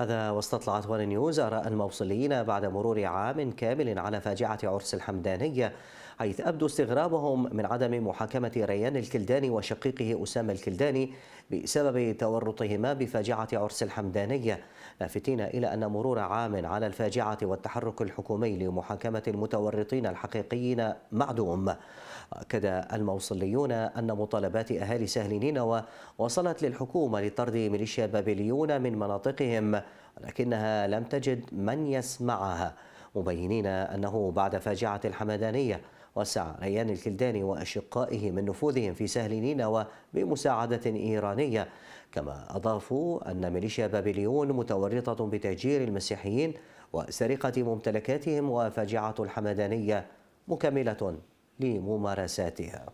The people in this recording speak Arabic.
هذا واستطلعت وان نيوز آراء الموصليين بعد مرور عام كامل على فاجعة عرس الحمدانية حيث أبدوا استغرابهم من عدم محاكمة ريان الكلداني وشقيقه أسامة الكلداني بسبب تورطهما بفاجعة عرس الحمدانية لافتين إلى أن مرور عام على الفاجعة والتحرك الحكومي لمحاكمة المتورطين الحقيقيين معدوم أكد الموصليون أن مطالبات أهالي سهل نينوى وصلت للحكومة لطرد ميليشيا بابليون من مناطقهم ولكنها لم تجد من يسمعها مبينين أنه بعد فاجعة الحمدانية وسع ريان الكلداني وأشقائه من نفوذهم في سهل نينوى بمساعدة إيرانية كما أضافوا أن ميليشيا بابليون متورطة بتهجير المسيحيين وسرقة ممتلكاتهم وفاجعة الحمدانية مكملة لممارساتها